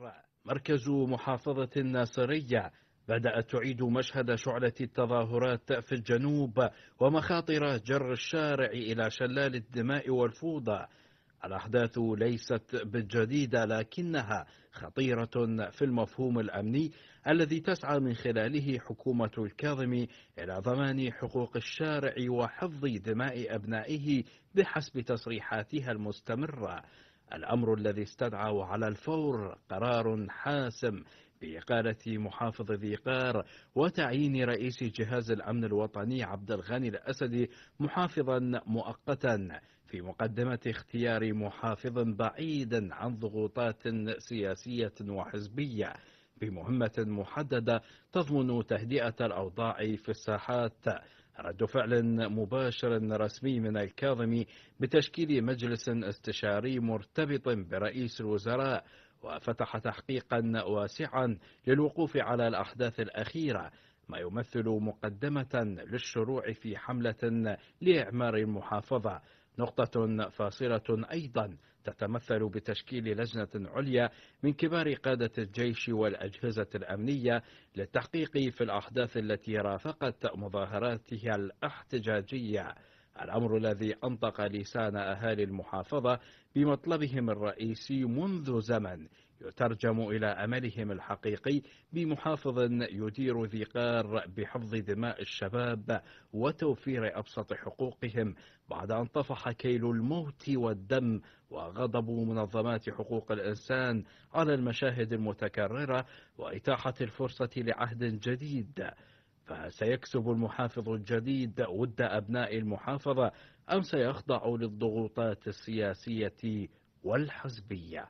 مرة مركز محافظة الناصرية بدأت تعيد مشهد شعلة التظاهرات في الجنوب ومخاطر جر الشارع إلى شلال الدماء والفوضى الأحداث ليست بالجديدة لكنها خطيرة في المفهوم الأمني الذي تسعى من خلاله حكومة الكاظم إلى ضمان حقوق الشارع وحفظ دماء أبنائه بحسب تصريحاتها المستمرة الأمر الذي استدعى على الفور قرار حاسم بإقالة محافظ ذي قار وتعيين رئيس جهاز الأمن الوطني عبد الغني الأسدي محافظا مؤقتا في مقدمة اختيار محافظ بعيدا عن ضغوطات سياسية وحزبية بمهمة محددة تضمن تهدئة الأوضاع في الساحات رد فعل مباشر رسمي من الكاظمي بتشكيل مجلس استشاري مرتبط برئيس الوزراء وفتح تحقيقا واسعا للوقوف على الأحداث الأخيرة ما يمثل مقدمة للشروع في حملة لإعمار المحافظة نقطة فاصلة أيضا تتمثل بتشكيل لجنة عليا من كبار قادة الجيش والأجهزة الأمنية للتحقيق في الأحداث التي رافقت مظاهراتها الاحتجاجية الأمر الذي أنطق لسان أهالي المحافظة بمطلبهم الرئيسي منذ زمن يترجم إلى أملهم الحقيقي بمحافظ يدير ذي قار بحفظ دماء الشباب وتوفير أبسط حقوقهم بعد أن طفح كيل الموت والدم وغضب منظمات حقوق الإنسان على المشاهد المتكررة وإتاحة الفرصة لعهد جديد فسيكسب المحافظ الجديد ود أبناء المحافظة أم سيخضع للضغوطات السياسية والحزبية